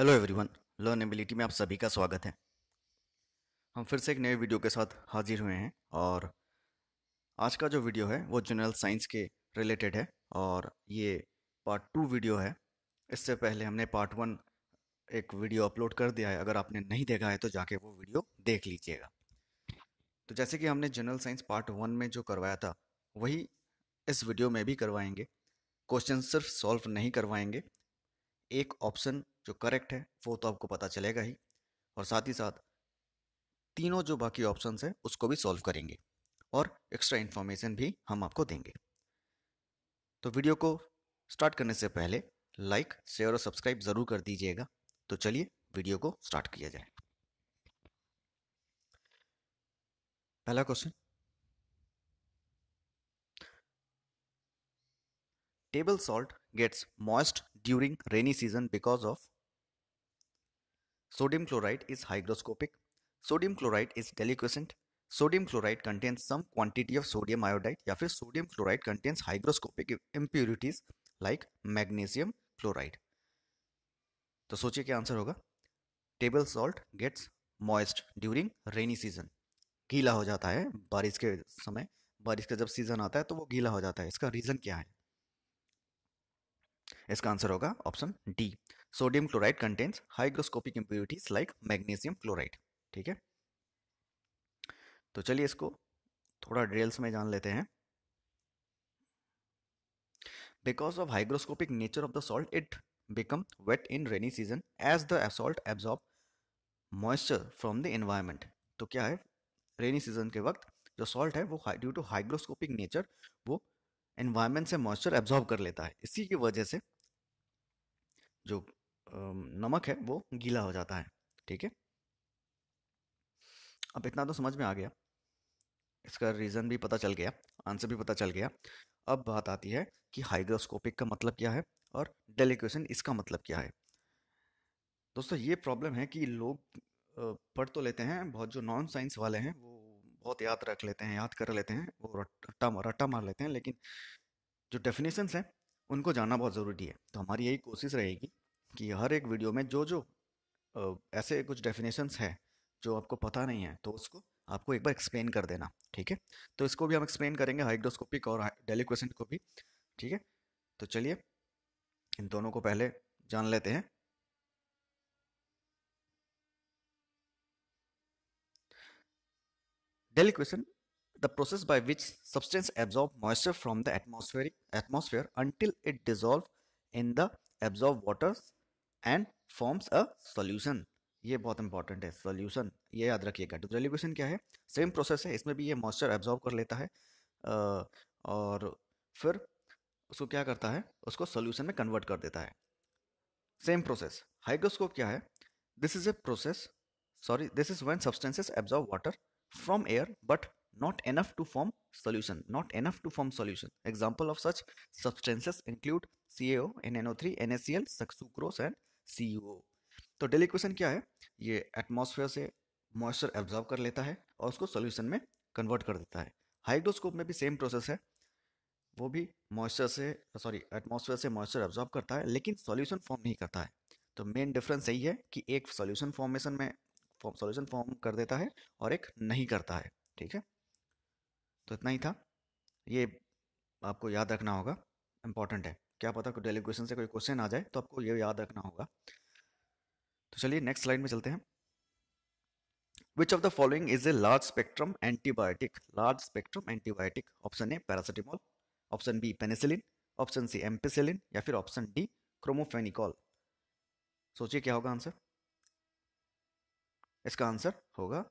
Hello everyone ability में आप सभी का स्वागत है हम फिर से एक नए वीडियो के साथ हाजिर हुए हैं और आज का जो वीडियो है वो जनरल साइंस के रिलेटेड है और ये पार्ट टू वीडियो है इससे पहले हमने पार्ट वन एक वीडियो अपलोड कर दिया है अगर आपने नहीं देखा है तो जाके वो वीडियो देख लीजिएगा तो जैसे कि हमने जनरल साइंस पार्ट वन में जो करवाया था वही इस वीडियो में भी करवाएंगे क्वेश्चन सिर्फ सॉल्व नहीं करवाएंगे एक ऑप्शन जो करेक्ट है वो तो आपको पता चलेगा ही और साथ ही साथ तीनों जो बाकी ऑप्शन है उसको भी सॉल्व करेंगे और एक्स्ट्रा इन्फॉर्मेशन भी हम आपको देंगे तो वीडियो को स्टार्ट करने से पहले लाइक शेयर और सब्सक्राइब ज़रूर कर दीजिएगा तो चलिए वीडियो को स्टार्ट किया जाए पहला question table salt gets moist during rainy season because of sodium chloride is hygroscopic sodium chloride is deliquescent sodium chloride contains some quantity of sodium iodide या फिर sodium chloride contains hygroscopic impurities like magnesium chloride तो सोचिए क्या answer होगा table salt gets moist during rainy season गीला हो जाता है बारिश के समय बारिश का जब सीजन आता है तो वो गीला हो जाता है इसका रीजन क्या है इसका आंसर होगा option D sodium chloride contains hygroscopic impurities like magnesium chloride ठीक है तो चलिए इसको थोड़ा डिटेल्स में जान लेते हैं because of hygroscopic nature of the salt it become wet in rainy season as the salt absorb moisture from the environment तो क्या है रेनी सीजन के वक्त जो सॉल्ट है वो ड्यू टू हाइग्रोस्कोपिक नेचर वो एनवायरनमेंट से मॉइस्चर एब्जॉर्ब कर लेता है इसी की वजह से जो नमक है वो गीला हो जाता है ठीक है अब इतना तो समझ में आ गया इसका रीज़न भी पता चल गया आंसर भी पता चल गया अब बात आती है कि हाइग्रोस्कोपिक का मतलब क्या है और डेलिक्वेशन इसका मतलब क्या है दोस्तों ये प्रॉब्लम है कि लोग पढ़ तो लेते हैं बहुत जो नॉन साइंस वाले हैं वो बहुत याद रख लेते हैं याद कर लेते हैं वो रट्टा रट्टा मार लेते हैं लेकिन जो डेफिनेशंस हैं उनको जानना बहुत ज़रूरी है तो हमारी यही कोशिश रहेगी कि हर एक वीडियो में जो जो ऐसे कुछ डेफिनेशन है जो आपको पता नहीं है तो उसको आपको एक बार एक्सप्लेन कर देना ठीक है तो इसको भी हम एक्सप्लेन करेंगे हाइड्रोस्कोपिक और डेलीक्वेसेंट को भी ठीक है तो चलिए इन दोनों को पहले जान लेते हैं deliquescence the process by which substance absorb moisture from the atmospheric atmosphere until it dissolve in the absorb water and forms a solution ये बहुत इंपॉर्टेंट है सोल्यूशन ये याद रखिएगा डिजोल्यूशन क्या है सेम प्रोसेस है इसमें भी ये मॉइस्चर एब्जॉर्ब कर लेता है और फिर उसको क्या करता है उसको सोल्यूशन में कन्वर्ट कर देता है सेम प्रोसेस हाइग्रोस्कोप क्या है this is a process sorry this is one substances absorb water from air but not enough to form solution example of such form include C N N O three N S C L sucrose and C e तो daily question क्या है ये atmosphere से moisture absorb कर लेता है और उसको सोल्यूशन में कन्वर्ट कर देता है हाइड्रोस्कोप में भी सेम प्रोसेस है वो भी मॉइस्चर से सॉरी एटमोसफेयर से मॉइस्चर एब्जॉर्व करता है लेकिन सॉल्यूशन फॉर्म नहीं करता है तो मेन डिफरेंस यही है कि एक सोल्यूशन फॉर्मेशन में फॉर्म फॉर्म कर देता है और एक नहीं करता है ठीक है तो इतना ही था ये आपको याद रखना होगा इम्पॉर्टेंट है क्या पता कोई डेलीगेशन से कोई क्वेश्चन आ जाए तो आपको ये याद रखना होगा तो चलिए नेक्स्ट स्लाइड में चलते हैं which of the following is a large spectrum antibiotic large spectrum antibiotic option A paracetamol option B penicillin option C ampicillin या फिर ऑप्शन डी क्रोमोफेनिकॉल सोचिए क्या होगा आंसर इसका आंसर होगा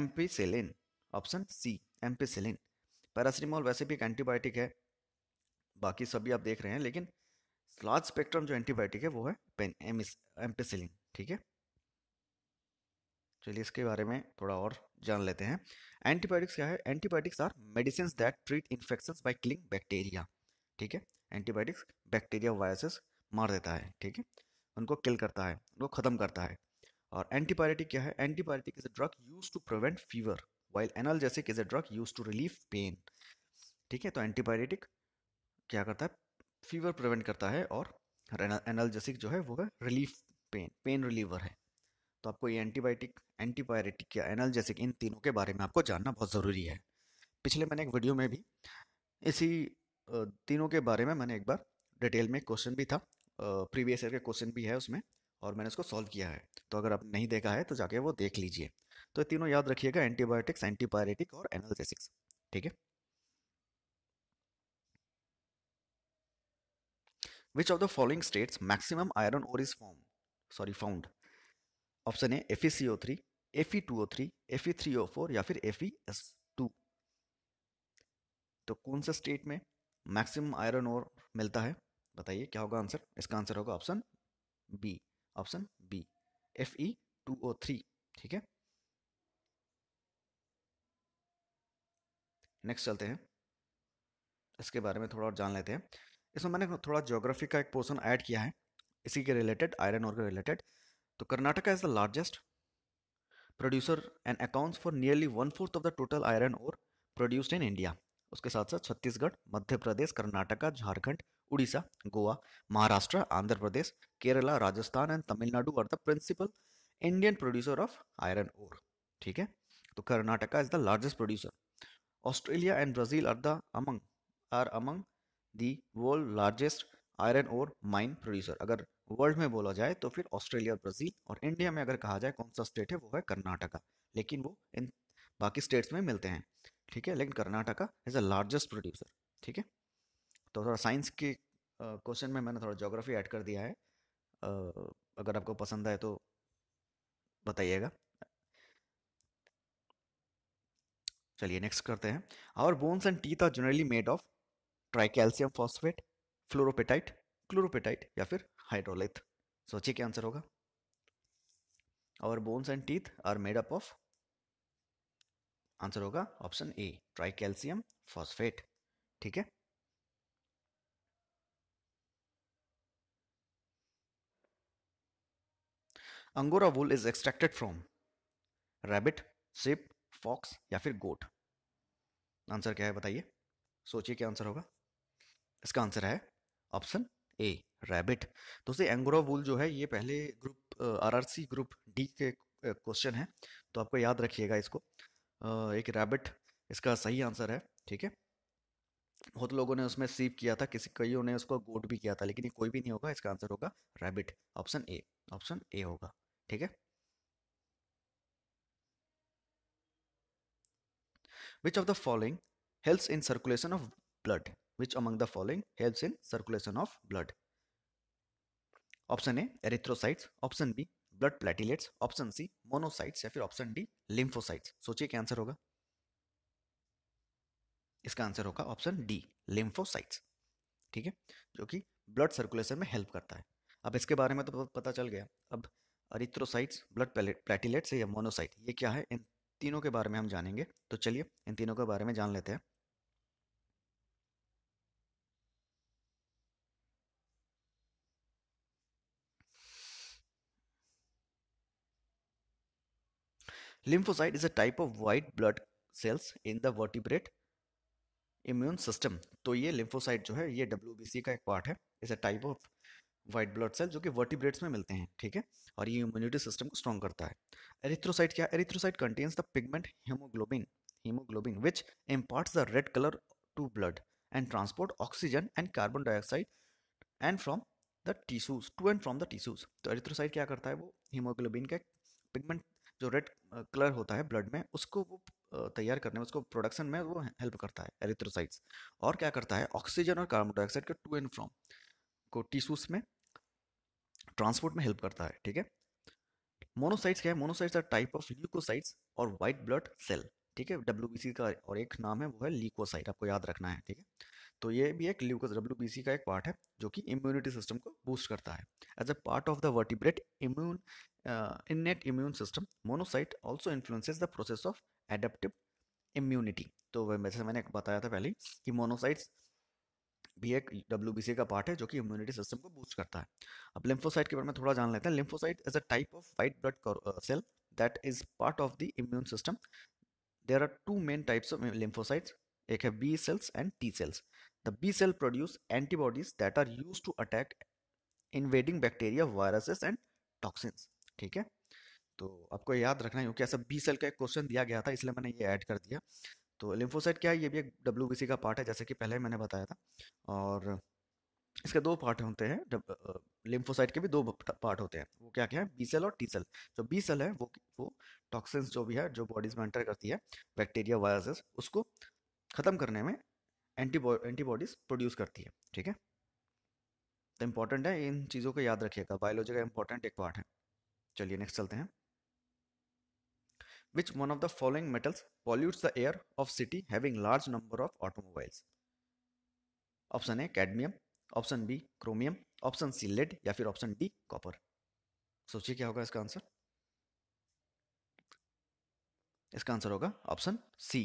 ampicillin option C ampicillin paracetamol वैसे भी एक एंटीबायोटिक है बाकी सभी आप देख रहे हैं लेकिन लार्ज स्पेक्ट्रम जो एंटीबायोटिक है वो है पेन एम्पेसिलिन ठीक है चलिए इसके बारे में थोड़ा और जान लेते हैं एंटीबायोटिक्स क्या है antibiotics are medicine that treat infection by killing bacteria ठीक है एंटीबायोटिक्स बैक्टीरिया वायरसेस मार देता है ठीक है उनको किल करता है उनको ख़त्म करता है और एंटीबायोटिक क्या है antibiotic is a drug use to prevent fever while जैसे is a drug use to relieve pain ठीक है तो एंटीबायोटिक क्या करता है फीवर प्रिवेंट करता है और एनाल्जेसिक जो है वो है रिलीफ पेन पेन रिलीवर है तो आपको ये एंटीबायोटिक एंटीबायोटिक या एनाल्जेसिक इन तीनों के बारे में आपको जानना बहुत ज़रूरी है पिछले मैंने एक वीडियो में भी इसी तीनों के बारे में मैंने एक बार डिटेल में क्वेश्चन भी था प्रीवियस ईयर के क्वेश्चन भी है उसमें और मैंने उसको सॉल्व किया है तो अगर आप नहीं देखा है तो जाके वो देख लीजिए तो तीनों याद रखिएगा एंटीबायोटिक्स एंटीबायोटिक और एनाल्जेसिक्स ठीक है which of the following states maximum iron ore is form sorry found option है F E C O three F E two O three F E three O four या फिर F E S to तो कौन सा state में maximum iron ओर मिलता है बताइए क्या होगा आंसर इसका आंसर होगा option B option B F E two O three ठीक है नेक्स्ट चलते हैं इसके बारे में थोड़ा और जान लेते हैं इसमें मैंने थोड़ा जोग्राफी का एक पोर्सन ऐड किया है इसी के रिलेटेड आयरन और के रिलेटेड तो Karnataka is the largest producer and accounts for nearly one fourth of the total iron ore produced in India उसके साथ साथ Chhattisgarh Madhya Pradesh Karnataka Jharkhand Orissa Goa Maharashtra Andhra Pradesh Kerala Rajasthan and Tamil Nadu are the principal Indian producer of iron ore ठीक है तो Karnataka is the largest producer Australia and Brazil are the among are among the world largest iron ore mine producer अगर world में बोला जाए तो फिर ऑस्ट्रेलिया और ब्राज़ील और इंडिया में अगर कहा जाए कौन सा स्टेट है वो है कर्नाटका लेकिन वो इन बाकी स्टेट्स में मिलते हैं ठीक है लेकिन Karnataka is a largest producer ठीक है तो थोड़ा साइंस के क्वेश्चन में मैंने थोड़ा जोग्राफी ऐड कर दिया है अगर आपको पसंद आए तो बताइएगा चलिए नेक्स्ट करते हैं our bones and teeth are generally made of tricalcium phosphate fluorapatite chlorapatite या फिर हाइड्रोलाइथ सोचिए क्या आंसर होगा और bones and teeth are made up of answer होगा ऑप्शन ए ट्राइकैल्शियम फॉस्फेट ठीक है angora wool is extracted from rabbit sheep fox या फिर गोट आंसर क्या है बताइए सोचिए क्या आंसर होगा इसका आंसर है ऑप्शन ए रैबिट तो से एंग्रोव वूल जो है ये पहले ग्रुप आरआरसी ग्रुप डी के क्वेश्चन है तो आपको याद रखिएगा इसको एक रैबिट इसका सही आंसर है ठीक है बहुत लोगों ने उसमें सीव किया था किसी कईयों ने उसको गोट भी किया था लेकिन ये कोई भी नहीं होगा इसका आंसर होगा rabbit option A option A होगा ठीक है which of the following helps in circulation of blood which among the following helps in circulation of blood? Option A erythrocytes option B blood platelets option C monocytes या फिर option D lymphocytes सोचिए क्या answer होगा इसका answer होगा option D lymphocytes ठीक है जो कि ब्लड सर्कुलेशन में हेल्प करता है अब इसके बारे में तो पता चल गया अब अरिथ्रोसाइट्स ब्लड प्लेटिलेट्स या मोनोसाइट ये क्या है इन तीनों के बारे में हम जानेंगे तो चलिए इन तीनों के बारे में जान लेते हैं Lymphocyte is a type of white blood cells in the vertebrate immune system. तो ये lymphocyte जो है ये WBC का एक part है is a type of white blood cell जो कि वर्टिब्रेट्स में मिलते हैं ठीक है और ये इम्यूनिटी सिस्टम को स्ट्रॉन्ग करता है एरिथ्रोसाइट क्या erythrocyte contains the pigment haemoglobin haemoglobin which imparts the red colour to blood and transport oxygen and carbon dioxide and from the tissues to and from the tissues तो erythrocyte क्या करता है वो hemoglobin का pigment जो red colour होता है blood में उसको वो तैयार करने में उसको प्रोडक्शन में वो हेल्प करता है एरिथ्रोसाइट्स और क्या करता है ऑक्सीजन और कार्बन डाइऑक्साइड के टू एंड फ्रॉम को टिश्यूज में ट्रांसपोर्ट में हेल्प करता है ठीक है मोनोसाइट्स क्या है monocytes are type of leukocytes or white blood cell ठीक है डब्ल्यू का और एक नाम है वो है ल्यूकोसाइट आपको याद रखना है ठीक है तो ये भी एक ल्यूकोस डब्ल्यू का एक पार्ट है जो कि इम्यूनिटी सिस्टम को बूस्ट करता है as a part of the vertebrate immune uh, innate immune system monocyte also influences the process of adaptive immunity तो वैसे मैंने बताया था पहले कि मोनोसाइट्स भी एक डब्ल्यू का पार्ट है जो कि इम्यूनिटी सिस्टम को बूस्ट करता है अब लिम्फोसाइट के बारे में थोड़ा जान लेते हैं lymphocyte is a type of white blood cell that is part of the immune system there are two main types of lymphocytes एक है B cells and T cells the B cell produce antibodies that are use to attack invading bacteria viruses and toxins ठीक है तो आपको याद रखना है क्योंकि ऐसा बी सेल का एक क्वेश्चन दिया गया था इसलिए मैंने ये ऐड कर दिया तो लिम्फोसाइट क्या है ये भी एक डब्ल्यू का पार्ट है जैसे कि पहले मैंने बताया था और इसके दो पार्ट होते हैं लिम्फोसाइट के भी दो पार्ट होते हैं वो क्या क्या है बी सेल और टी सेल जो बी सेल है वो वो टॉक्सिन्स जो भी है जो बॉडीज में एंटर करती है बैक्टीरिया वायरसेस उसको ख़त्म करने में एंटीबॉ एंटीबॉडीज प्रोड्यूस करती है ठीक है तो इम्पॉर्टेंट है इन चीज़ों को याद रखिएगा बायोलॉजी का इम्पॉर्टेंट एक पार्ट है चलिए नेक्स्ट चलते हैं which one of the following metals pollute the air of city having large number of automobiles option A cadmium option B chromium option C lead या फिर ऑप्शन डी कॉपर सोचिए क्या होगा इसका आंसर इसका आंसर होगा option C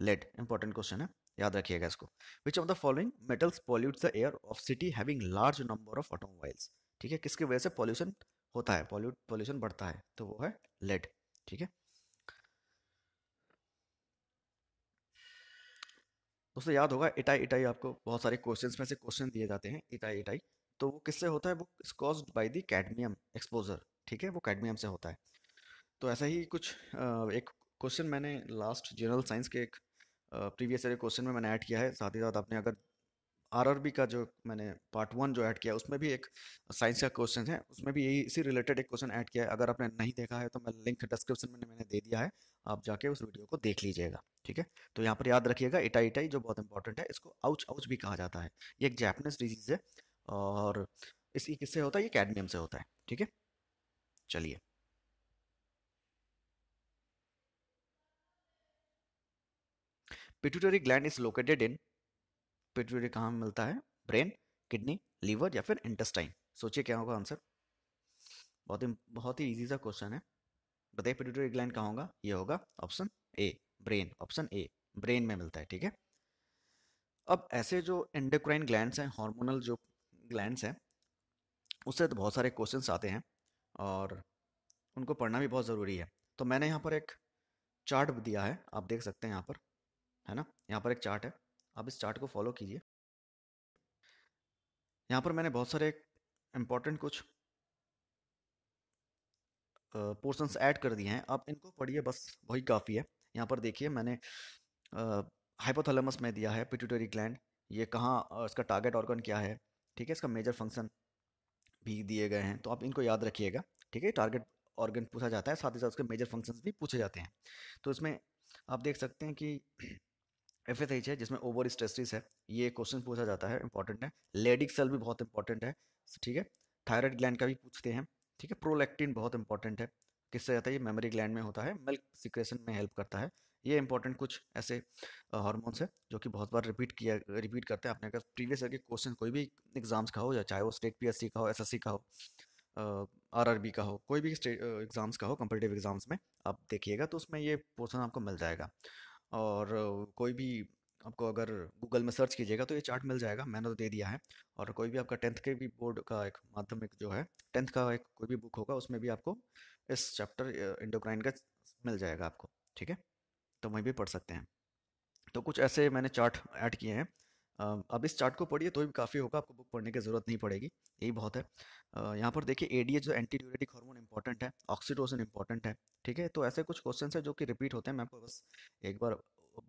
lead important question है याद रखिएगा इसको which of the following metals pollute the air of city having large number of automobiles ठीक है किसकी वजह से पॉल्यूशन होता है पॉल्यूट पॉल्यूशन बढ़ता है तो वो है लेड ठीक है दोस्तों याद होगा इटाई इटाई आपको बहुत सारे क्वेश्चंस में से क्वेश्चन दिए जाते हैं इटाई इटाई तो वो किससे होता है वो is by the cadmium exposure ठीक है वो कैडमियम से होता है तो ऐसा ही कुछ एक क्वेश्चन मैंने लास्ट जनरल साइंस के एक प्रीवियस ईयर क्वेश्चन में मैंने ऐड किया है साथ ही साथ आपने अगर आरआरबी का जो मैंने पार्ट वन जो ऐड किया उसमें भी एक साइंस का क्वेश्चन है उसमें भी यही इसी रिलेटेड एक क्वेश्चन ऐड किया है अगर आपने नहीं देखा है तो मैं लिंक डिस्क्रिप्शन में मैंने दे दिया है आप जाके उस वीडियो को देख लीजिएगा ठीक है तो यहाँ पर याद रखिएगा इटा इटाई जो बहुत इंपॉर्टेंट है इसको आउच आउच भी कहा जाता है ये एक जैपनीज डिजीज है और इसी किससे होता है ये कैडमियम से होता है ठीक है चलिए pituitary gland is located in pituitary कहाँ मिलता है ब्रेन किडनी लीवर या फिर इंटेस्टाइन सोचिए क्या होगा आंसर बहुत ही बहुत ही ईजी सा क्वेश्चन है बताइए पिट्यूटरी ग्लैंड कहाँ होगा ये होगा option A brain option A brain में मिलता है ठीक है अब ऐसे जो एंडोक्राइन ग्लैंड्स हैं हार्मोनल जो ग्लैंड्स हैं उससे तो बहुत सारे क्वेश्चंस आते हैं और उनको पढ़ना भी बहुत ज़रूरी है तो मैंने यहाँ पर एक चार्ट दिया है आप देख सकते हैं यहाँ पर है ना यहाँ पर एक चार्ट है आप इस चार्ट को फॉलो कीजिए यहाँ पर मैंने बहुत सारे इम्पोर्टेंट कुछ पोर्शंस ऐड कर दिए हैं आप इनको पढ़िए बस वही काफ़ी है यहाँ पर देखिए मैंने हाइपोथैलेमस में दिया है पिट्यूटरी ग्लैंड ये कहाँ इसका टारगेट ऑर्गन क्या है ठीक है इसका मेजर फंक्शन भी दिए गए हैं तो आप इनको याद रखिएगा ठीक है टारगेट ऑर्गन पूछा जाता है साथ ही साथ उसके मेजर फंक्शंस भी पूछे जाते हैं तो इसमें आप देख सकते हैं कि एफ एस एच है जिसमें ओवर स्ट्रेसिस है ये क्वेश्चन पूछा जाता है इंपॉर्टेंट है लेडिक सेल भी बहुत इंपॉर्टेंट है ठीक है थायराइड ग्लैंड का भी पूछते हैं ठीक है प्रोलैक्टिन बहुत इंपॉर्टेंट है किससे जाता है ये मेमोरी ग्लैंड में होता है मिल्क सिक्रेशन में हेल्प करता है ये इंपॉर्टेंट कुछ ऐसे हार्मोन्स है जो कि बहुत बार रिपीट किया रिपीट करते हैं आपने अगर प्रीवियस ईयर के क्वेश्चन कोई भी एग्जाम्स का हो या चाहे वो स्टेट सी का हो सी का हो बी का हो कोई भी एग्ज़ाम्स का हो कंपटेटिव एग्ज़ाम्स में आप देखिएगा तो उसमें ये पोर्सन आपको मिल जाएगा और कोई भी आपको अगर गूगल में सर्च कीजिएगा तो ये चार्ट मिल जाएगा मैंने तो दे दिया है और कोई भी आपका टेंथ के भी बोर्ड का एक माध्यमिक जो है टेंथ का एक कोई भी बुक होगा उसमें भी आपको इस चैप्टर इंडोक्राइन का मिल जाएगा आपको ठीक है तो वहीं भी पढ़ सकते हैं तो कुछ ऐसे मैंने चार्ट ऐड किए हैं अब इस चार्ट को पढ़िए तो भी काफ़ी होगा आपको बुक पढ़ने की ज़रूरत नहीं पड़ेगी यही बहुत है यहाँ पर देखिए ए जो एंटी ड्यूरेटिक हार्मोन इंपॉर्टेंट है ऑक्सीटोसिन इंपॉर्टेंट है ठीक है तो ऐसे कुछ क्वेश्चन है जो कि रिपीट होते हैं मैं आपको बस एक बार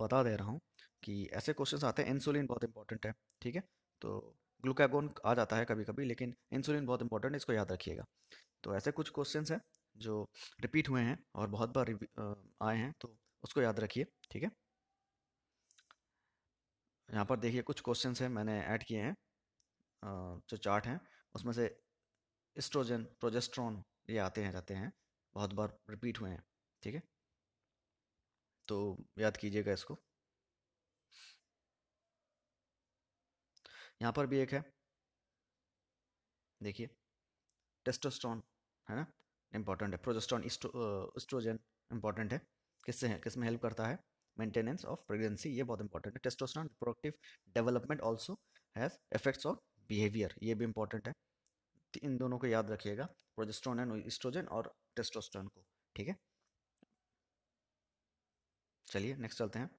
बता दे रहा हूँ कि ऐसे क्वेश्चन आते हैं इंसुलिन बहुत इंपॉर्टेंट है ठीक है तो ग्लूकागोन आ जाता है कभी कभी लेकिन इंसुलिन बहुत इंपॉर्टेंट है इसको याद रखिएगा तो ऐसे कुछ क्वेश्चन हैं जो रिपीट हुए हैं और बहुत बार आए हैं तो उसको याद रखिए ठीक है यहाँ पर देखिए कुछ क्वेश्चन हैं मैंने ऐड किए हैं जो चार्ट हैं उसमें से इस्ट्रोजन प्रोजेस्ट्रॉन ये आते हैं जाते हैं बहुत बार रिपीट हुए हैं ठीक है तो याद कीजिएगा इसको यहाँ पर भी एक है देखिए टेस्टोस्ट्रॉन है ना इम्पॉर्टेंट है प्रोजेस्ट्रॉन इस्ट्रोजन इम्पॉर्टेंट है किससे है किस में हेल्प करता है मेंटेनेंस ऑफ प्रेगनेंसी ये बहुत इंपॉर्टेंट है testosterone reproductive development also has effects of behaviour ये भी इंपॉर्टेंट है इन दोनों को याद रखिएगा प्रोजेस्ट्रॉन एंड इस्ट्रोजन और टेस्टोस्टेरोन को ठीक है चलिए नेक्स्ट चलते हैं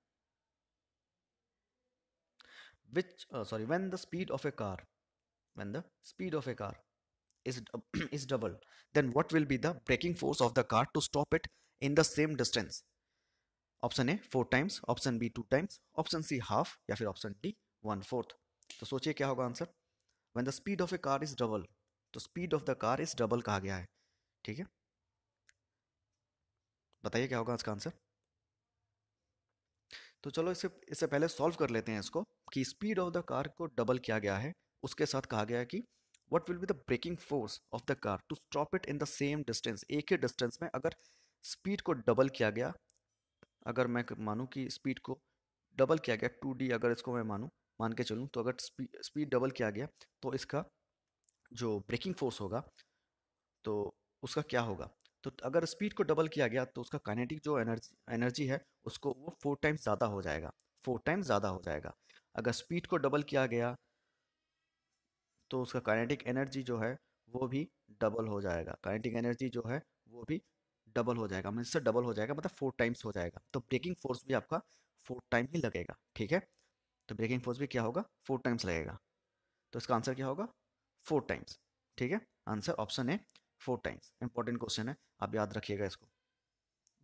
which uh, sorry when the speed of a car when the speed of a car is is double then what will be the braking force of the car to stop it in the same distance option A four times option B two times option C half या फिर option D one fourth तो सोचिए क्या होगा answer when the speed of a car is double तो speed of the car is double कहा गया है ठीक है बताइए क्या होगा इसका आंसर तो चलो इससे इससे पहले सॉल्व कर लेते हैं इसको कि स्पीड ऑफ द कार को डबल किया गया है उसके साथ कहा गया है कि what will be the braking force of the car to stop it in the same distance एक ही डिस्टेंस में अगर स्पीड को डबल किया गया अगर मैं मानूँ कि स्पीड को डबल किया गया टू डी अगर इसको मैं मानूँ मान के चलूँ तो अगर स्पीड डबल किया गया तो इसका जो ब्रेकिंग फोर्स होगा तो उसका क्या होगा तो अगर स्पीड को डबल किया गया तो उसका काइनेटिक जो एनर्जी एनर्जी है उसको वो फोर टाइम्स ज़्यादा हो जाएगा फोर टाइम्स ज़्यादा हो जाएगा अगर स्पीड को डबल किया गया तो उसका काइनेटिक एनर्जी जो है वो भी डबल हो जाएगा काइनेटिक एनर्जी जो है वो भी डबल हो जाएगा मतलब इससे डबल हो जाएगा मतलब फोर टाइम्स हो जाएगा तो ब्रेकिंग फोर्स भी आपका फोर टाइम ही लगेगा ठीक है तो ब्रेकिंग फोर्स भी क्या होगा फोर टाइम्स लगेगा तो इसका आंसर क्या होगा फोर टाइम्स ठीक है आंसर ऑप्शन है फोर टाइम्स इंपॉर्टेंट क्वेश्चन है आप याद रखिएगा इसको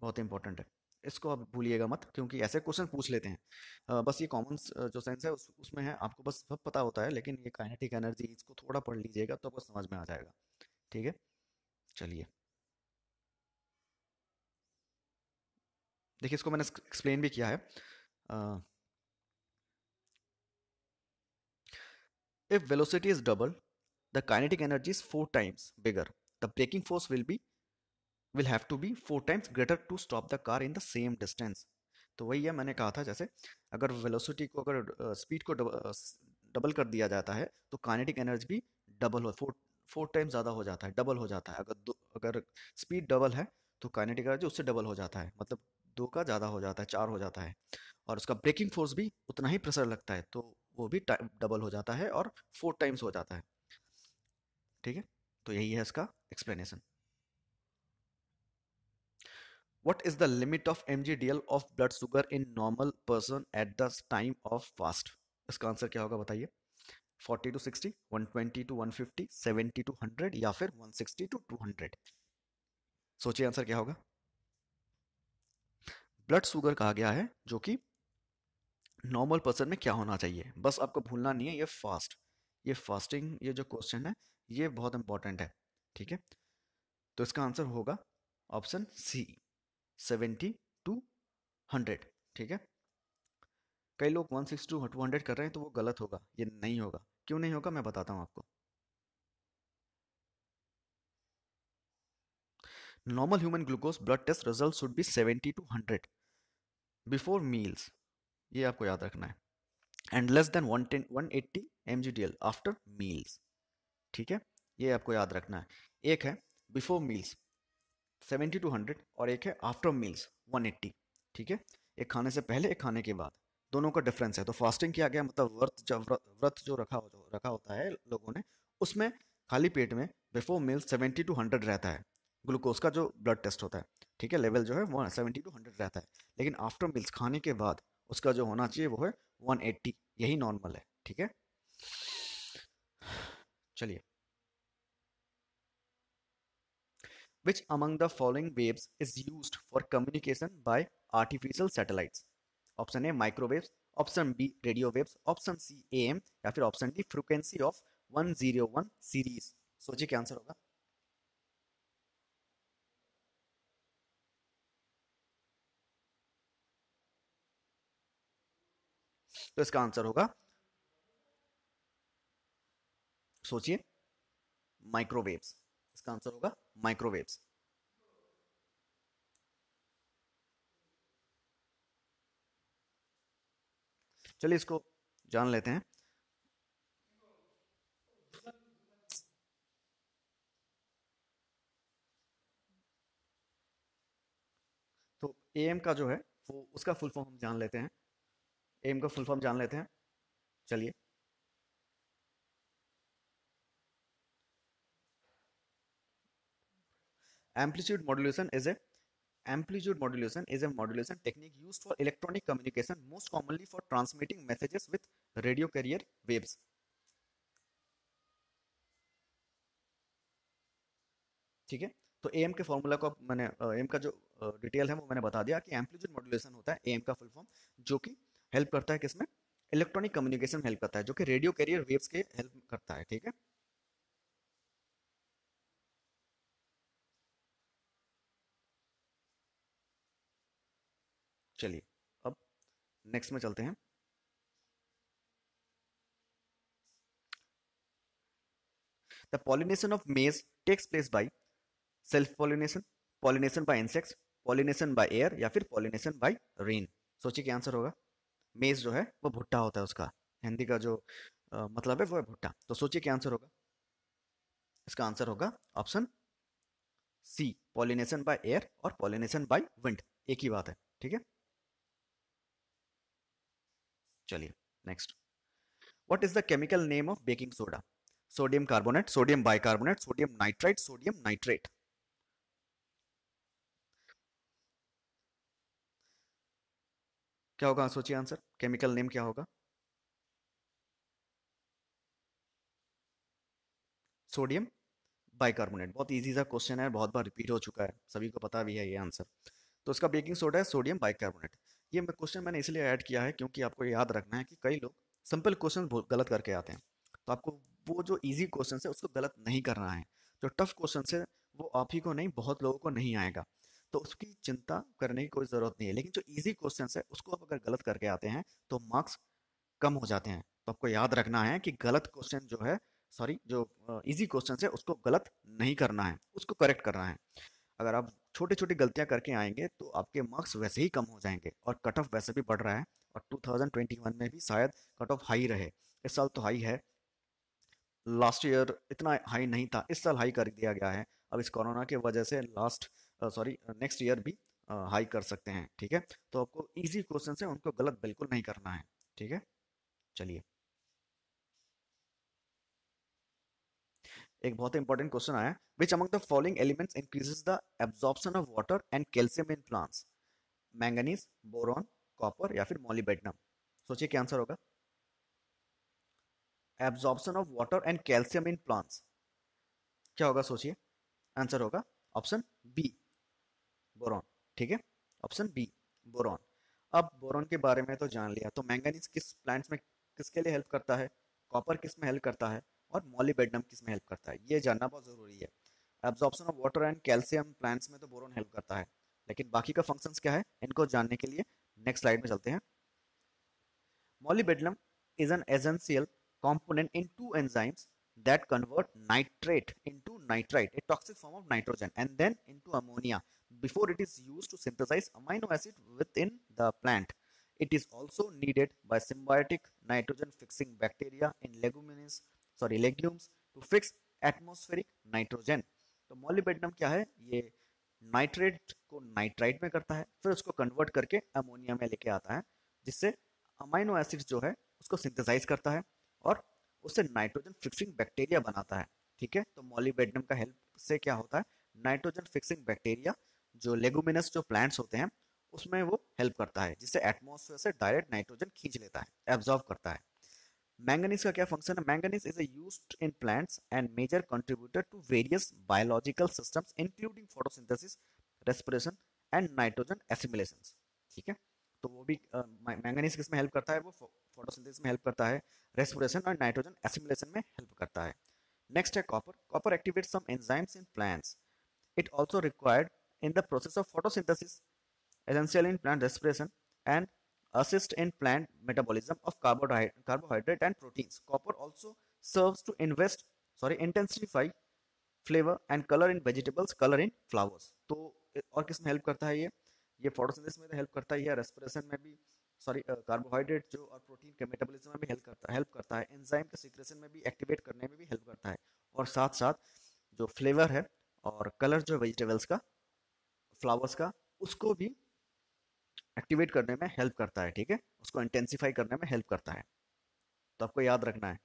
बहुत इंपॉर्टेंट है इसको आप भूलिएगा मत क्योंकि ऐसे क्वेश्चन पूछ लेते हैं आ, बस ये कॉमन जो साइंस है उस, उसमें है आपको बस सब पता होता है लेकिन ये काइनेटिक एनर्जी इसको थोड़ा पढ़ लीजिएगा तो बस समझ में आ जाएगा ठीक है चलिए देखिए इसको मैंने एक्सप्लेन भी किया है if velocity is double the kinetic energy is four times bigger the braking force will be will have to be four times greater to stop the car in the same distance तो वही है मैंने कहा था जैसे अगर velocity को अगर स्पीड uh, को डबल uh, कर दिया जाता है तो काइनेटिक एनर्जी भी डबल हो फोर फोर टाइम्स ज़्यादा हो जाता है डबल हो जाता है अगर अगर स्पीड डबल है तो काइनेटिक एनर्जी उससे डबल हो जाता है मतलब दो का ज़्यादा हो जाता है चार हो जाता है और उसका ब्रेकिंग फोर्स भी उतना ही प्रेशर लगता है तो वो भी डबल हो जाता है और फोर टाइम्स हो जाता है ठीक है तो यही है इसका explanation what is the limit of M G D L of blood sugar in normal person at the time of fast इसका आंसर क्या होगा बताइए forty to sixty one twenty to one fifty seventy to hundred या फिर one sixty to two hundred सोचिए answer क्या होगा blood sugar कहा गया है जो कि नॉर्मल पर्सन में क्या होना चाहिए बस आपको भूलना नहीं है ये फास्ट ये फास्टिंग ये जो क्वेश्चन है ये बहुत इंपॉर्टेंट है ठीक है तो इसका आंसर होगा option C seventy to hundred ठीक है कई लोग one six to two hundred कर रहे हैं तो वो गलत होगा ये नहीं होगा क्यों नहीं होगा मैं बताता हूँ आपको normal human glucose blood test result should be seventy to hundred before meals ये आपको याद रखना है and less than one ten one eighty M G D L after meals ठीक है ये आपको याद रखना है एक है before meals seventy to hundred और एक है आफ्टर मील्स वन एट्टी ठीक है एक खाने से पहले एक खाने के बाद दोनों का डिफरेंस है तो फास्टिंग किया गया मतलब व्रत जो व्रत जो रखा जो रखा होता है लोगों ने उसमें खाली पेट में before meal seventy to hundred रहता है ग्लूकोज का जो ब्लड टेस्ट होता है ठीक है लेवल जो है वन सेवेंटी टू हंड्रेड रहता है लेकिन आफ्टर मिल्स खाने के बाद उसका जो होना चाहिए वो है वन एट्टी यही नॉर्मल है ठीक है चलिए which among the following waves is use for communication by artificial satellites option A microwaves option B radio waves option C M या फिर option D frequency of one zero one series सोचिए क्या answer होगा तो इसका answer होगा सोचिए microwaves इसका आंसर होगा माइक्रोवेव्स चलिए इसको जान लेते हैं तो एम का जो है वो उसका फुल फॉर्म हम जान लेते हैं एम का फुल फॉर्म जान लेते हैं चलिए amplitude modulation is a amplitude modulation is a modulation technique use for electronic communication most commonly for transmitting messages with radio carrier waves ठीक है तो एम के फॉर्मूला को मैंने एम का जो डिटेल है वो मैंने बता दिया कि एम्पलीट्यूड मॉड्यूलेशन होता है एम का फुल फॉर्म जो कि हेल्प करता है किसमें इलेक्ट्रॉनिक कम्युनिकेशन हेल्प करता है जो कि रेडियो कैरियर वेव्स के हेल्प करता है ठीक है चलिए अब नेक्स्ट में चलते हैं the pollination of maize takes place by self pollination pollination by insects pollination by air या फिर पॉलिनेशन बाय रेन सोचिए क्या आंसर होगा मेज जो है वो भुट्टा होता है उसका हिंदी का जो आ, मतलब है वो है भुट्टा तो सोचिए क्या आंसर होगा इसका आंसर होगा option C pollination by air और पॉलिनेशन बाय विंड एक ही बात है ठीक है चलिए next what is the chemical name of baking soda sodium carbonate sodium bicarbonate sodium nitrite sodium nitrate क्या होगा सोचिए आंसर केमिकल नेम क्या होगा सोडियम बाइकार्बोनेट बहुत इजी सा क्वेश्चन है बहुत बार रिपीट हो चुका है सभी को पता भी है ये आंसर तो इसका बेकिंग सोडा है सोडियम बाइकार्बोनेट ये मैं क्वेश्चन मैंने इसलिए ऐड किया है क्योंकि आपको याद रखना है कि कई लोग सिंपल क्वेश्चन गलत करके आते हैं तो आपको वो जो ईजी क्वेश्चन है उसको गलत नहीं करना है जो टफ क्वेश्चन है वो आप ही को नहीं बहुत लोगों को नहीं आएगा तो उसकी चिंता करने की कोई ज़रूरत नहीं है लेकिन जो इजी क्वेश्चन है उसको आप अगर गलत करके आते हैं तो मार्क्स कम हो जाते हैं तो आपको याद रखना है कि गलत क्वेश्चन जो है सॉरी जो ईजी क्वेश्चन है उसको गलत नहीं करना है उसको करेक्ट करना है अगर आप छोटी छोटी गलतियां करके आएंगे तो आपके मार्क्स वैसे ही कम हो जाएंगे और कट ऑफ वैसे भी बढ़ रहा है और 2021 में भी शायद कट ऑफ हाई रहे इस साल तो हाई है लास्ट ईयर इतना हाई नहीं था इस साल हाई कर दिया गया है अब इस कोरोना की वजह से लास्ट सॉरी नेक्स्ट ईयर भी हाई कर सकते हैं ठीक है तो आपको इजी क्वेश्चन है उनको गलत बिल्कुल नहीं करना है ठीक है चलिए एक बहुत इंपॉर्टेंट क्वेश्चन आया which among the following elements increases the absorption of water and calcium in plants manganese boron copper या फिर मॉलीबेटनम सोचिए क्या आंसर होगा absorption of water and calcium in plants क्या होगा सोचिए आंसर होगा ऑप्शन बी बोरॉन ठीक है ऑप्शन बी बोरॉन अब बोरॉन के बारे में तो जान लिया तो मैंगनीज किस प्लांट्स में किसके लिए हेल्प करता है कॉपर किस में हेल्प करता है और मॉलीबेडम किस में हेल्प करता है ये जानना बहुत ज़रूरी है absorption of water and calcium plants में तो बोरॉन हेल्प करता है लेकिन बाकी का फंक्शन क्या है इनको जानने के लिए नेक्स्ट स्लाइड में चलते हैं molybdenum is an essential component in two enzymes that convert nitrate into nitrite, a toxic form of nitrogen, and then into ammonia before it is used to synthesize amino acid within the plant. It is also needed by symbiotic nitrogen fixing bacteria in leguminous sorry legumes to fix atmospheric nitrogen तो molybdenum क्या है ये nitrate को nitrite में करता है फिर उसको कन्वर्ट करके अमोनिया में लेके आता है जिससे अमाइनो एसिड जो है उसको सिंथेसाइज करता है और उससे नाइट्रोजन फिक्सिंग बैक्टीरिया बनाता है ठीक है तो मॉलिबेडनम का हेल्प से क्या होता है नाइट्रोजन फिक्सिंग बैक्टीरिया जो लेगुमिनस जो प्लांट्स होते हैं उसमें वो हेल्प करता है जिससे एटमोसफेयर से डायरेक्ट नाइट्रोजन खींच लेता है एब्जॉर्व करता है मैंगनीज का क्या फंक्शन है manganese is use in plants and major contributor to various biological systems including photosynthesis respiration and nitrogen assimilation ठीक है तो वो भी मैंगनीज किसमें हेल्प करता है वो फोटोसिंथेसिस में हेल्प करता है रेस्पिरेशन और नाइट्रोजन एसिमिलेशन में हेल्प करता है नेक्स्ट है copper copper activate some enzymes in plants it also required in the process of photosynthesis essential in plant respiration and assist in plant metabolism of carbohydrate carbohydrate and proteins. Copper also serves to invest, sorry, intensify flavor and color in vegetables, color in flowers. to aur kisme help karta hai ye ये ये photosynthesis में तो help करता ही है respiration में भी sorry carbohydrate जो और प्रोटीन के मेटाबॉलिज्म में भी हेल्प करता है हेल्प करता है एंजाइम के सिक्रेशन में भी एक्टिवेट करने में भी हेल्प करता है और साथ साथ जो फ्लेवर है और कलर जो वेजिटेबल्स का फ्लावर्स का उसको भी एक्टिवेट करने में हेल्प करता है ठीक है उसको इंटेंसिफाई करने में हेल्प करता है तो आपको याद रखना है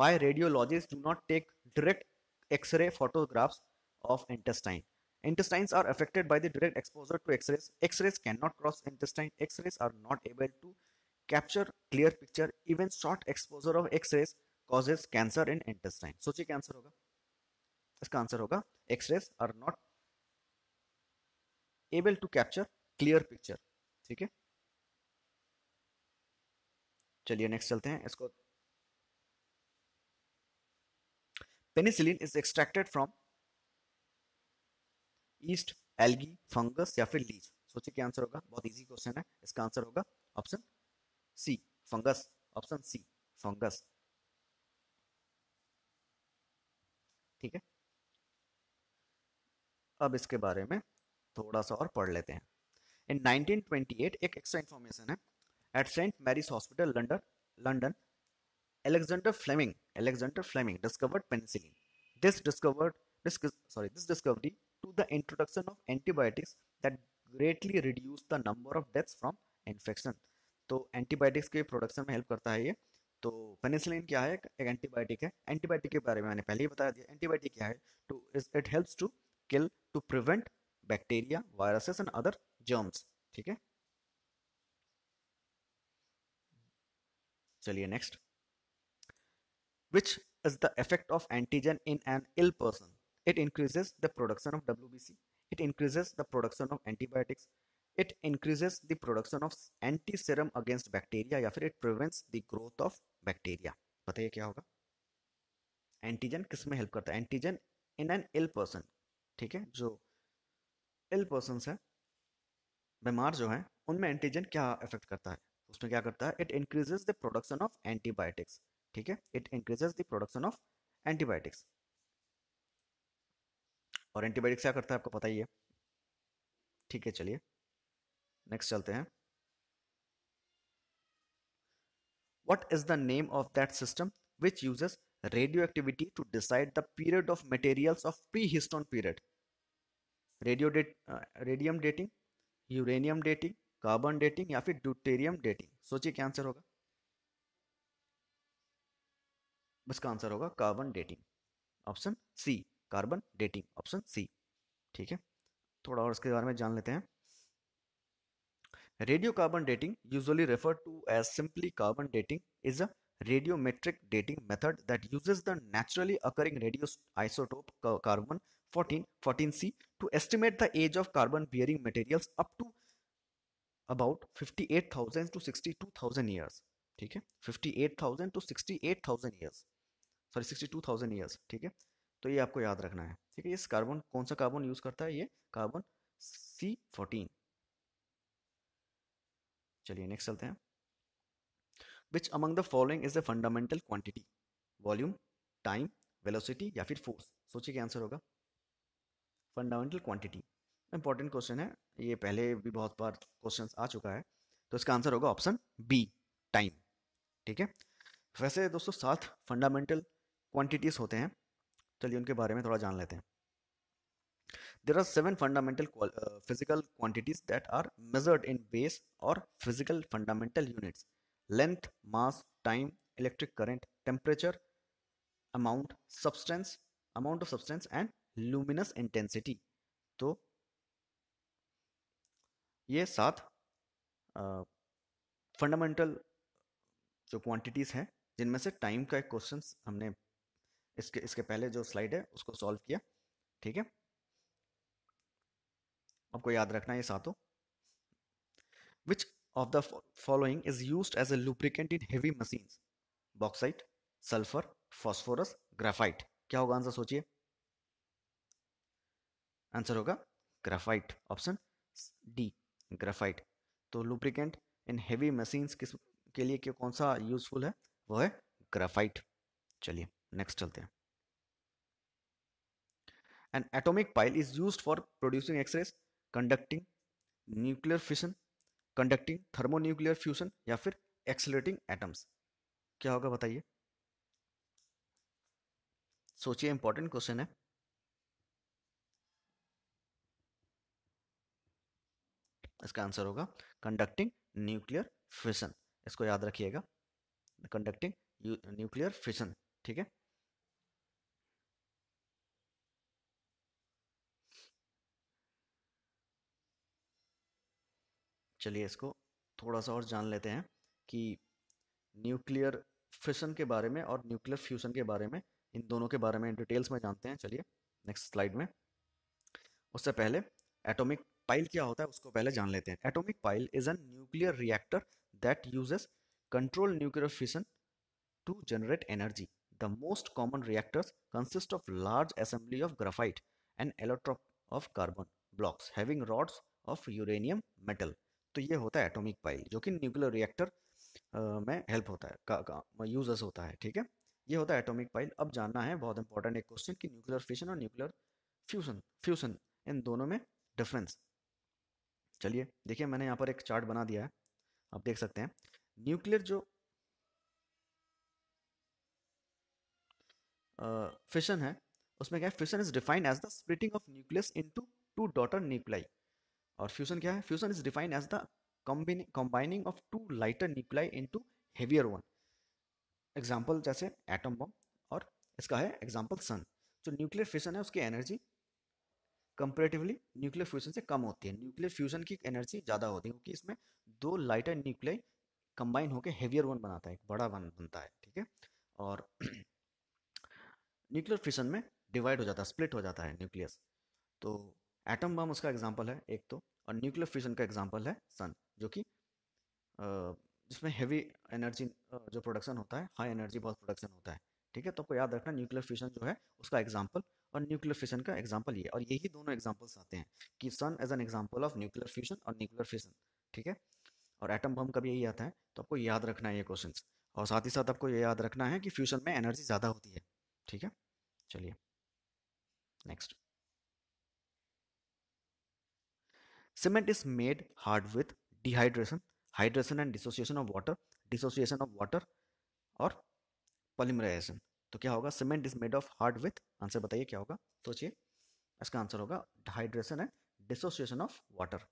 why radiologist do not take direct X ray photographs of intestine intestines are affected by the direct exposure to X rays X rays can not cross intestine X rays are not able to capture clear picture even short exposure of X rays causes cancer in intestine सोचिए cancer होगा इसका answer होगा X rays are not able to capture clear picture ठीक है चलिए next चलते हैं इसको penicillin is extracted from east algae fungus या फिर लीज सोचिए क्या आंसर होगा बहुत इजी क्वेश्चन है इसका आंसर होगा option C fungus option C fungus ठीक है अब इसके बारे में थोड़ा सा और पढ़ लेते हैं इन 1928 एक एक्स्ट्रा इन्फॉर्मेशन है at Saint Mary's hospital London London Alexander Fleming Alexander Fleming discovered penicillin this discovered sorry this discovery to the introduction of antibiotics that greatly reduce the number of deaths from infection तो antibiotics के production में help करता है ये तो penicillin क्या है एक एंटीबायोटिक है एंटीबायोटिक के बारे में मैंने पहले ही बता दिया एंटीबायोटिक क्या है to it helps to kill to prevent bacteria viruses and other germs ठीक है चलिए next which is the effect of antigen in an ill person it increases the production of W B C it increases the production of antibiotics it increases the production of antiserum against bacteria या फिर it prevents the growth of bacteria बताइए क्या होगा antigen किस में help करता है antigen in an ill person ठीक है जो इल पर्सन है बीमार जो है उनमें एंटीजन क्या इफेक्ट करता है उसमें क्या करता है it increases the production of antibiotics ठीक है it increases the production of antibiotics और एंटीबायोटिक्स क्या करता है आपको पता ही है ठीक है चलिए नेक्स्ट चलते हैं what is the name of that system which uses radioactivity to decide the period of materials of pre-histone period. Radio date, uh, radium dating, uranium dating carbon dating या फिर ड्यूटेरियम डेटिंग सोचिए क्या answer होगा बस का answer होगा carbon dating option C carbon dating option C ठीक है थोड़ा और इसके बारे में जान लेते हैं radiocarbon dating usually refer to as simply carbon dating is a radiometric dating method that uses the naturally occurring radioisotope carbon 14 14c to estimate the age of carbon bearing materials up to about 58000 to 62000 years ठीक है 58000 to 68000 years sorry 62000 years ठीक है तो ये आपको याद रखना है ठीक है इस कार्बन कौन सा कार्बन यूज करता है ये कार्बन सी फोर्टीन चलिए नेक्स्ट चलते हैं which among the following is the fundamental quantity volume time velocity या फिर फोर्स सोचिए क्या आंसर होगा फंडामेंटल क्वांटिटी इंपॉर्टेंट क्वेश्चन है ये पहले भी बहुत बार क्वेश्चन आ चुका है तो इसका आंसर होगा ऑप्शन बी टाइम ठीक है वैसे दोस्तों सात फंडामेंटल क्वांटिटीज होते हैं चलिए उनके बारे में थोड़ा जान लेते हैं there are seven fundamental physical quantities that are measured in base और physical fundamental units length mass time electric current temperature amount substance amount of substance and luminous intensity तो ये सात फंडामेंटल जो क्वांटिटीज हैं जिनमें से टाइम का एक क्वेश्चन हमने इसके इसके पहले जो स्लाइड है उसको सॉल्व किया ठीक है आपको याद रखना ये सातों विच of the following is used as a lubricant in heavy machines bauxite sulfur phosphorus graphite क्या होगा आंसर सोचिए आंसर होगा ग्राफाइट ऑप्शन डी ग्राफाइट तो लुब्रिकेंट इन हेवी मशीन्स किस के लिए क्या कौन सा यूजफुल है वो है ग्राफाइट चलिए नेक्स्ट चलते हैं an atomic pile is used for producing X rays conducting nuclear fission conducting thermonuclear fusion या फिर एक्सलेटिंग एटम्स क्या होगा बताइए सोचिए इंपॉर्टेंट क्वेश्चन है इसका आंसर होगा कंडक्टिंग न्यूक्लियर फिशन इसको याद रखिएगा कंडक्टिंग न्यूक्लियर फिशन ठीक है चलिए इसको थोड़ा सा और जान लेते हैं कि न्यूक्लियर फिशन के बारे में और न्यूक्लियर फ्यूज़न के बारे में इन दोनों के बारे में डिटेल्स में जानते हैं चलिए नेक्स्ट स्लाइड में उससे पहले एटॉमिक पाइल क्या होता है उसको पहले जान लेते हैं atomic pile is an nuclear reactor that uses control nuclear fission to generate energy the most common reactors consist of large assembly of graphite and allotrope of carbon blocks having rods of uranium metal तो ये होता है atomic pile जो कि nuclear reactor में help होता है का, का यूजर्स होता है ठीक है ये होता है एटॉमिक पाइल अब जानना है बहुत इंपॉर्टेंट एक क्वेश्चन कि न्यूक्लियर फिशन और न्यूक्लियर फ्यूजन फ्यूजन इन दोनों में डिफरेंस चलिए देखिए मैंने यहाँ पर एक चार्ट बना दिया है आप देख सकते हैं न्यूक्लियर जो फिशन uh, है उसमें क्या है fission is defined as the splitting of nucleus into two daughter nuclei और फ्यूजन क्या है fusion is defined as the combining of two lighter nuclei into heavier one example जैसे atom bomb और इसका है एग्जाम्पल सन जो nuclear fusion है उसकी एनर्जी कंपेरेटिवली न्यूक्लियर फ्यूजन से कम होती है न्यूक्लियर फ्यूजन की एनर्जी ज़्यादा होती है क्योंकि इसमें दो लाइटर न्यूक्लियाई कंबाइन होकर हेवियर वन बनाता है एक बड़ा वन बनता है ठीक है और न्यूक्लियर फ्यूजन में डिवाइड हो जाता है स्प्लिट हो जाता है न्यूक्लियस तो एटम बम उसका एग्जाम्पल है एक तो और न्यूक्लियर फ्यूजन का एग्जाम्पल है सन जो कि जिसमें हैवी एनर्जी जो प्रोडक्शन होता है हाई एनर्जी बहुत प्रोडक्शन होता है ठीक है तो आपको याद रखना न्यूक्लियर फ्यूजन जो है उसका एग्जाम्पल और न्यूक्लियर फ्यूजन का एग्जाम्पल ये और यही दोनों एग्जाम्पल्स आते हैं कि sun as an example of nuclear fusion और न्यूक्लियर फ्यूजन ठीक है और एटम बम का भी यही आता है तो आपको याद रखना है ये क्वेश्चन और साथ ही साथ आपको ये याद रखना है कि फ्यूजन में एनर्जी ज़्यादा होती है ठीक है चलिए next Cement is made hard with dehydration, hydration and dissociation of water, dissociation of water or polymerization. तो क्या होगा cement is made of hard with answer बताइए क्या होगा सोचिए इसका आंसर होगा dehydration and dissociation of water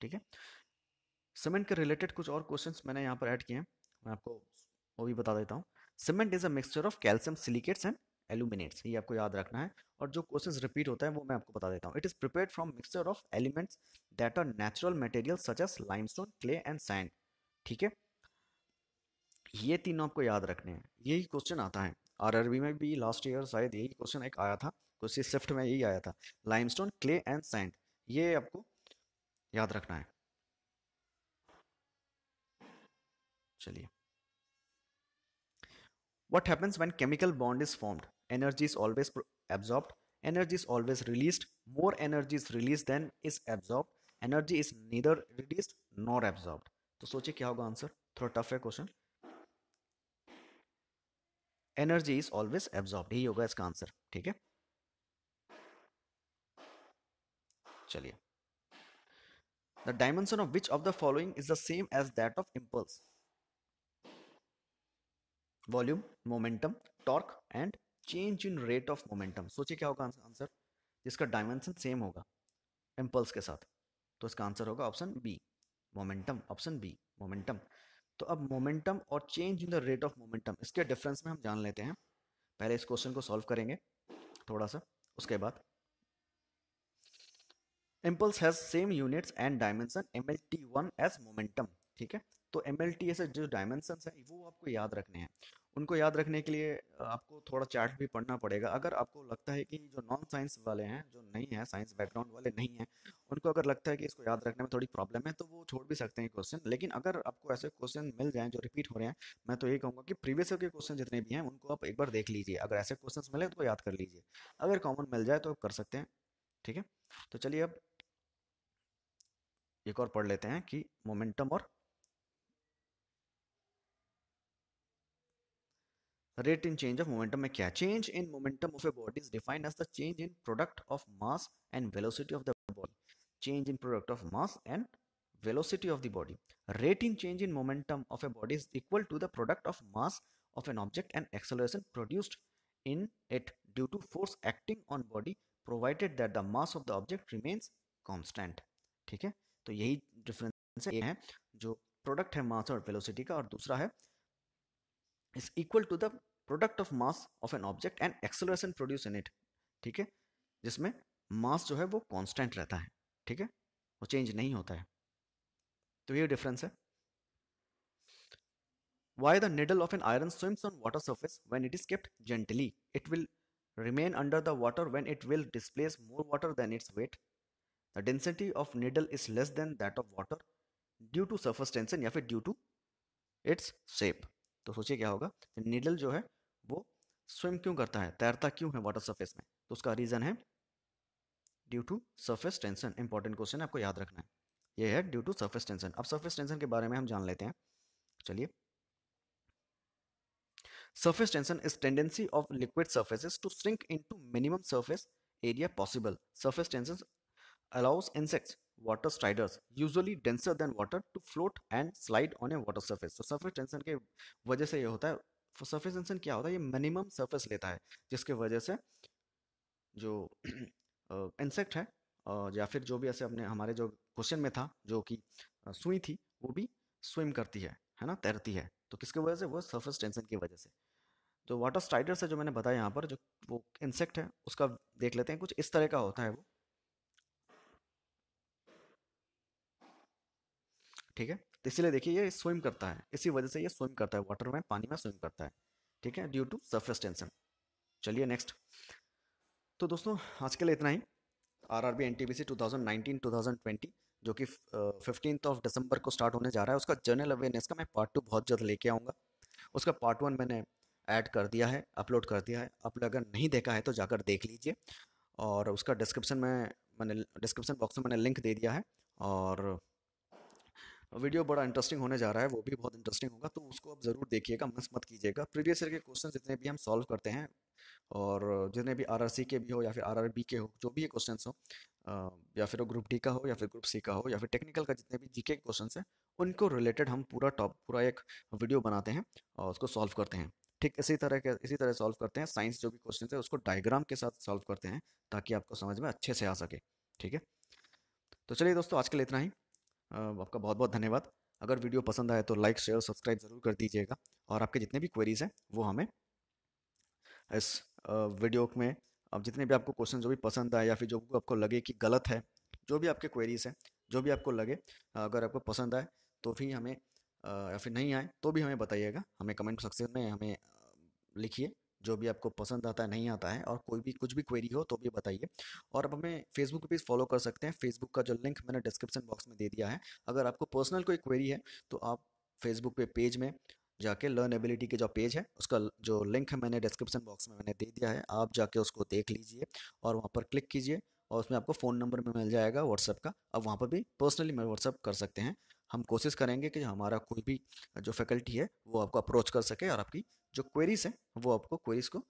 ठीक है सीमेंट के रिलेटेड कुछ और क्वेश्चन मैंने यहाँ पर ऐड किए हैं मैं आपको वो भी बता देता हूँ cement is a mixture of calcium silicates and aluminates ये आपको याद रखना है और जो क्वेश्चन रिपीट होता है वो मैं आपको बता देता हूँ it is prepare from mixture of elements that are natural material such as limestone clay and sand ठीक है ये तीनों आपको याद रखने हैं यही क्वेश्चन आता है आरआरबी में भी लास्ट ईयर शायद यही क्वेश्चन एक आया था क्वेश्चन शिफ्ट में यही आया था लाइमस्टोन क्ले एंड सैंड ये आपको याद रखना है चलिए what happens when chemical bond is formed energy is always absorbed energy is always released more energy is released than is absorbed energy is neither released nor absorbed to soche kya hoga answer thoda tough hai question energy is always absorbed hi hoga iska answer theek hai chaliye the dimension of which of the following is the same as that of impulse volume momentum torque and change in rate of momentum सोचिए क्या होगा answer जिसका dimension same होगा impulse के साथ तो इसका answer होगा option B momentum option B momentum तो अब मोमेंटम और change in the rate of momentum इसके डिफरेंस में हम जान लेते हैं पहले इस क्वेश्चन को सॉल्व करेंगे थोड़ा सा उसके बाद impulse has same units and dimension M L T one as momentum ठीक है तो एम एल टी ऐसे जो डायमेंशन है वो आपको याद रखने हैं उनको याद रखने के लिए आपको थोड़ा चार्ट भी पढ़ना पड़ेगा अगर आपको लगता है कि जो नॉन साइंस वाले हैं जो नहीं है साइंस बैकग्राउंड वाले नहीं हैं उनको अगर लगता है कि इसको याद रखने में थोड़ी प्रॉब्लम है तो वो छोड़ भी सकते हैं क्वेश्चन लेकिन अगर आपको ऐसे क्वेश्चन मिल जाएँ जो रिपीट हो रहे हैं मैं तो ये कहूँगा कि प्रीवियस के क्वेश्चन जितने भी हैं उनको आप एक बार देख लीजिए अगर ऐसे क्वेश्चन मिले तो याद कर लीजिए अगर कॉमन मिल जाए तो आप कर सकते हैं ठीक है तो चलिए अब एक और पढ़ लेते हैं कि मोमेंटम और rate in change of momentum में क्या change in momentum of a body is defined as the change in product of mass and velocity of the body change in product of mass and velocity of the body rate in change in momentum of a body is equal to the product of mass of an object and acceleration produced in it due to force acting on body provided that the mass of the object remains constant ठीक है तो यही difference है जो product है मास और velocity का और दूसरा है is equal to the product of mass of an object and acceleration produce in it ठीक है जिसमें मास जो है वो कांस्टेंट रहता है ठीक है वो चेंज नहीं होता है तो ये डिफरेंस है why the needle of an iron swims on water surface when it is kept gently it will remain under the water when it will displace more water than its weight the density of needle is less than that of water due to surface tension या फिर due to it's shape. तो सोचिए क्या होगा needle जो है swim क्यों करता है तैरता क्यों है वाटर सरफेस में तो उसका रीजन है due to surface tension important question आपको याद रखना है ये है ड्यू टू सरफेस टेंशन अब सरफेस टेंशन के बारे में हम जान लेते हैं चलिए surface tension is tendency of liquid surfaces to shrink in minimum surface area possible surface tension allows insects water striders usually denser than water to float and slide on a water surface तो surface tension के वजह से यह होता है surface tension क्या होता है ये मिनिमम सरफेस लेता है जिसके वजह से जो इंसेक्ट है या फिर जो भी ऐसे अपने हमारे जो क्वेश्चन में था जो कि सुई थी वो भी स्विम करती है है ना तैरती है तो किसके वजह से वो सरफेस टेंशन की वजह से तो वाटर स्ट्राइडर से जो मैंने बताया यहाँ पर जो वो इंसेक्ट है उसका देख लेते हैं कुछ इस तरह का होता है वो ठीक है तो इसीलिए देखिए ये स्विम करता है इसी वजह से ये स्विम करता है वाटर में पानी में स्विम करता है ठीक है ड्यू टू सरफेस टेंशन चलिए नेक्स्ट तो दोस्तों आज के लिए इतना ही R R B N T B C two thousand nineteen two thousand twenty जो कि फिफ्टीन ऑफ दिसंबर को स्टार्ट होने जा रहा है उसका जनरल अवेयरनेस का मैं पार्ट टू बहुत जल्द लेके आऊँगा उसका पार्ट वन मैंने ऐड कर दिया है अपलोड कर दिया है आप अगर नहीं देखा है तो जाकर देख लीजिए और उसका डिस्क्रिप्शन में मैंने डिस्क्रिप्शन बॉक्स में मैंने लिंक दे दिया है और वीडियो बड़ा इंटरेस्टिंग होने जा रहा है वो भी बहुत इंटरेस्टिंग होगा तो उसको आप ज़रूर देखिएगा मिस मत कीजिएगा प्रीवियस ईयर के क्वेश्चन जितने भी हम सॉल्व करते हैं और जितने भी आर के भी हो या फिर आर के हो जो भी क्वेश्चन हो या फिर वो ग्रुप डी का हो या फिर ग्रुप सी का हो या फिर टेक्निकल का जितने भी जीके के क्वेश्चन हैं उनको रिलेटेड हम पूरा टॉप पूरा एक वीडियो बनाते हैं और उसको सॉल्व करते हैं ठीक इसी तरह के इसी तरह सॉल्व करते हैं साइंस जो भी क्वेश्चन है उसको डायग्राम के साथ सॉल्व करते हैं ताकि आपको समझ में अच्छे से आ सके ठीक है तो चलिए दोस्तों आज के लिए इतना ही आपका बहुत बहुत धन्यवाद अगर वीडियो पसंद आए तो लाइक शेयर सब्सक्राइब ज़रूर कर दीजिएगा और आपके जितने भी क्वेरीज हैं वो हमें इस वीडियो में अब जितने भी आपको क्वेश्चन जो भी पसंद आए या फिर जो आपको लगे कि गलत है जो भी आपके क्वेरीज हैं जो भी आपको लगे अगर आपको पसंद आए तो भी हमें या फिर नहीं आए तो भी हमें बताइएगा हमें कमेंट सेक्शन में हमें लिखिए जो भी आपको पसंद आता है नहीं आता है और कोई भी कुछ भी क्वेरी हो तो भी बताइए और अब हमें फेसबुक पेज फॉलो कर सकते हैं फेसबुक का जो लिंक मैंने डिस्क्रिप्शन बॉक्स में दे दिया है अगर आपको पर्सनल कोई क्वेरी है तो आप फेसबुक पे पेज में जाके लर्न एबिलिटी के जो पेज है उसका जो लिंक है मैंने डिस्क्रिप्शन बॉक्स में मैंने दे दिया है आप जाके उसको देख लीजिए और वहाँ पर क्लिक कीजिए और उसमें आपको फ़ोन नंबर में मिल जाएगा व्हाट्सअप का अब वहाँ पर भी पर्सनली मैं व्हाट्सअप कर सकते हैं हम कोशिश करेंगे कि हमारा कोई भी जो फैकल्टी है वो आपको अप्रोच कर सके और आपकी जो क्वेरीज हैं वो आपको क्वेरीज को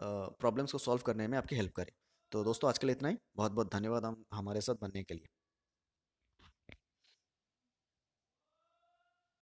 प्रॉब्लम्स को सॉल्व करने में आपकी हेल्प करे तो दोस्तों आज के लिए इतना ही बहुत बहुत धन्यवाद हम हमारे साथ बनने के लिए